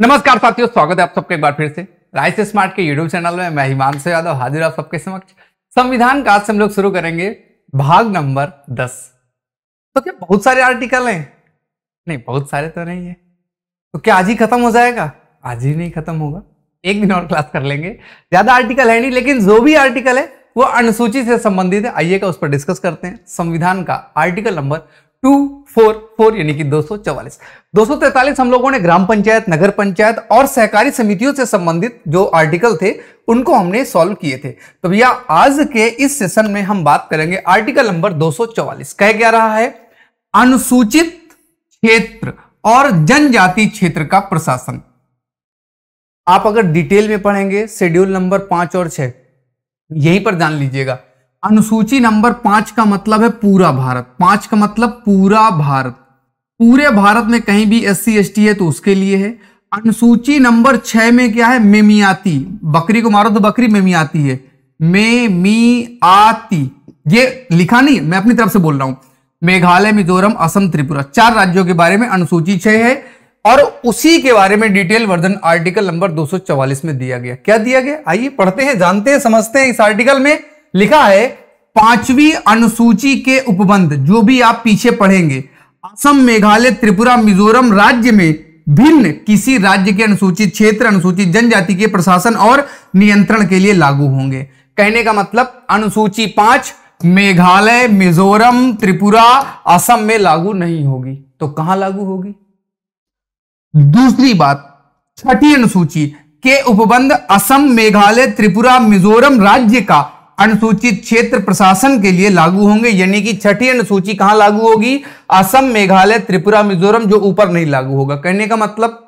नमस्कार साथियों स्वागत है आप सबका एक बार फिर से राइस स्मार्ट के यूट्यूब चैनल में मैं से यादव हाजिर आप सबके समक्ष संविधान का आज से हम लोग शुरू करेंगे भाग नंबर दस तो क्या बहुत सारे आर्टिकल हैं नहीं बहुत सारे तो नहीं है तो क्या आज ही खत्म हो जाएगा आज ही नहीं खत्म होगा एक दिन और क्लास कर लेंगे ज्यादा आर्टिकल है नहीं लेकिन जो भी आर्टिकल है वो अनुसूची से संबंधित है आइए का उस पर डिस्कस करते हैं संविधान का article number two four four यानी कि दो सौ चौवालीस दो सौ तैतालीस हम लोगों ने ग्राम पंचायत नगर पंचायत और सहकारी समितियों से संबंधित जो आर्टिकल थे उनको हमने सॉल्व किए थे तो भैया आज के इस सेशन में हम बात करेंगे आर्टिकल नंबर दो सौ चौवालीस कह क्या रहा है अनुसूचित क्षेत्र और जनजाति क्षेत्र का प्रशासन आप अगर डिटेल में पढ़ेंगे शेड्यूल नंबर पांच और छह यहीं पर जान लीजिएगा अनुसूची नंबर पांच का मतलब है पूरा भारत पांच का मतलब पूरा भारत पूरे भारत में कहीं भी एस सी है तो उसके लिए है अनुसूची नंबर छह में क्या है मेमियाती बकरी को मारो तो बकरी मेमियाती है मेमियाती ये लिखा नहीं मैं अपनी तरफ से बोल रहा हूं मेघालय मिजोरम असम त्रिपुरा चार राज्यों के बारे में अनुसूची छह है और उसी के बारे में डिटेल वर्धन आर्टिकल नंबर 244 में दिया गया क्या दिया गया आइए पढ़ते हैं जानते हैं समझते हैं इस आर्टिकल में लिखा है पांचवी अनुसूची के उपबंध जो भी आप पीछे पढ़ेंगे असम मेघालय त्रिपुरा मिजोरम राज्य में भिन्न किसी राज्य के अनुसूचित क्षेत्र अनुसूचित जनजाति के प्रशासन और नियंत्रण के लिए लागू होंगे कहने का मतलब अनुसूची पांच मेघालय मिजोरम त्रिपुरा असम में लागू नहीं होगी तो कहां लागू होगी दूसरी बात छठी अनुसूची के उपबंध असम मेघालय त्रिपुरा मिजोरम राज्य का अनुसूचित क्षेत्र प्रशासन के लिए लागू होंगे यानी कि छठी अनुसूची कहां लागू होगी असम मेघालय त्रिपुरा मिजोरम जो ऊपर नहीं लागू होगा कहने का मतलब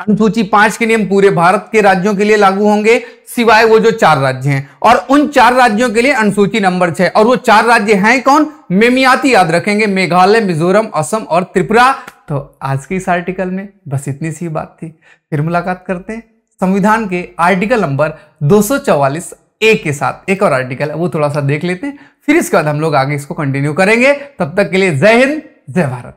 अनुसूची पांच के नियम पूरे भारत के राज्यों के लिए लागू होंगे सिवाय वो जो चार राज्य हैं और उन चार राज्यों के लिए अनुसूची नंबर छह और वो चार राज्य हैं कौन मेमियाती याद रखेंगे मेघालय मिजोरम असम और त्रिपुरा तो आज के इस आर्टिकल में बस इतनी सी बात थी फिर मुलाकात करते हैं संविधान के आर्टिकल नंबर दो ए के साथ एक और आर्टिकल है वो थोड़ा सा देख लेते हैं फिर इसके बाद हम लोग आगे इसको कंटिन्यू करेंगे तब तक के लिए जय हिंद जय भारत